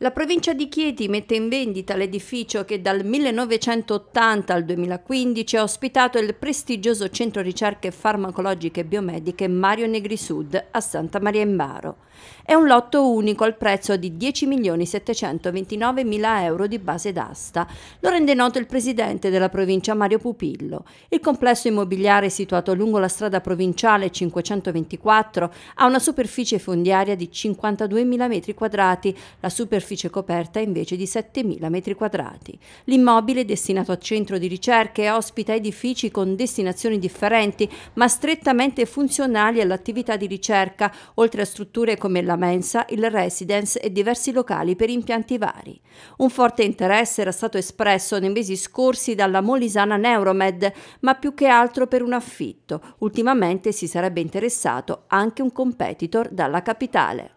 La provincia di Chieti mette in vendita l'edificio che dal 1980 al 2015 ha ospitato il prestigioso centro ricerche farmacologiche e biomediche Mario Negri Sud a Santa Maria in Baro. È un lotto unico al prezzo di 10.729.000 euro di base d'asta. Lo rende noto il presidente della provincia Mario Pupillo. Il complesso immobiliare situato lungo la strada provinciale 524 ha una superficie fondiaria di 52.000 m2, la superficie superficie coperta invece di 7.000 m2. L'immobile, destinato a centro di ricerche, ospita edifici con destinazioni differenti, ma strettamente funzionali all'attività di ricerca, oltre a strutture come la mensa, il residence e diversi locali per impianti vari. Un forte interesse era stato espresso nei mesi scorsi dalla molisana Neuromed, ma più che altro per un affitto. Ultimamente si sarebbe interessato anche un competitor dalla capitale.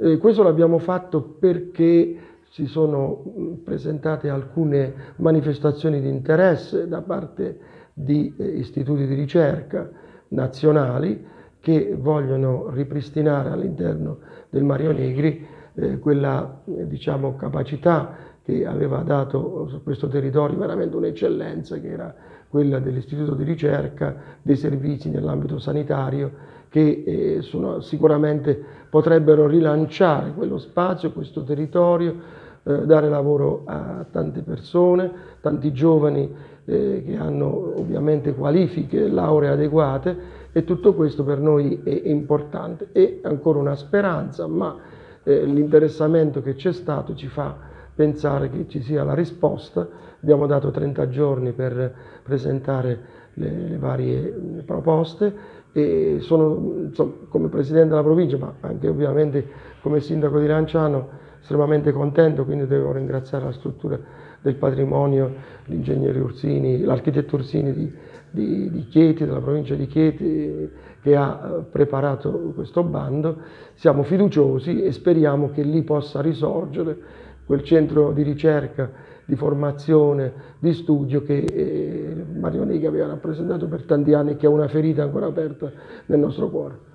Eh, questo l'abbiamo fatto perché si sono mm, presentate alcune manifestazioni di interesse da parte di eh, istituti di ricerca nazionali che vogliono ripristinare all'interno del Mario Negri eh, quella eh, diciamo, capacità che aveva dato su questo territorio veramente un'eccellenza che era quella dell'istituto di ricerca dei servizi nell'ambito sanitario che eh, sono, sicuramente potrebbero rilanciare quello spazio, questo territorio, eh, dare lavoro a tante persone, tanti giovani eh, che hanno ovviamente qualifiche, lauree adeguate e tutto questo per noi è importante. È ancora una speranza, ma eh, l'interessamento che c'è stato ci fa pensare che ci sia la risposta. Abbiamo dato 30 giorni per presentare le, le varie eh, proposte e sono insomma, come Presidente della provincia, ma anche ovviamente come Sindaco di Lanciano, estremamente contento, quindi devo ringraziare la struttura del patrimonio, l'ingegnere Ursini, l'architetto Ursini di, di, di, Chieti, della provincia di Chieti, che ha eh, preparato questo bando. Siamo fiduciosi e speriamo che lì possa risorgere quel centro di ricerca, di formazione, di studio che eh, Mario Negri aveva rappresentato per tanti anni e che è una ferita ancora aperta nel nostro cuore.